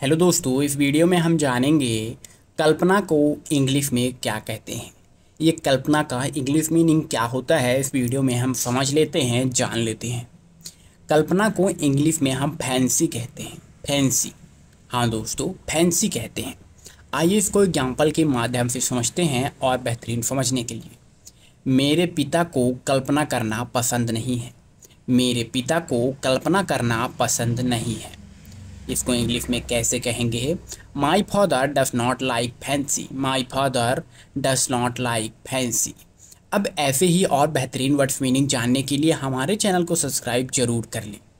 hello दोस्तों इस video में हम जानेंगे कल्पना को इंग्लिश में क्या कहते हैं ये कल्पना का इंग्लिश मीनिंग क्या होता है इस वीडियो में हम समझ लेते हैं जान लेते हैं कल्पना को इंग्लिश में हम फैंसी कहते हैं फैंसी हाँ दोस्तों फैंसी कहते हैं आइए इसको एग्जाम्पल के माध्यम से समझते हैं और बेहतरीन समझने के लिए मेरे पिता को कल्पना करना पसंद नहीं है मेरे पिता को कल्पना करना पसंद नहीं है इसको इंग्लिश में कैसे कहेंगे my father does not like fancy my father does not like fancy अब ऐसे ही और बेहतरीन वर्ड्स मीनिंग जानने के लिए हमारे चैनल को सब्सक्राइब जरूर कर लें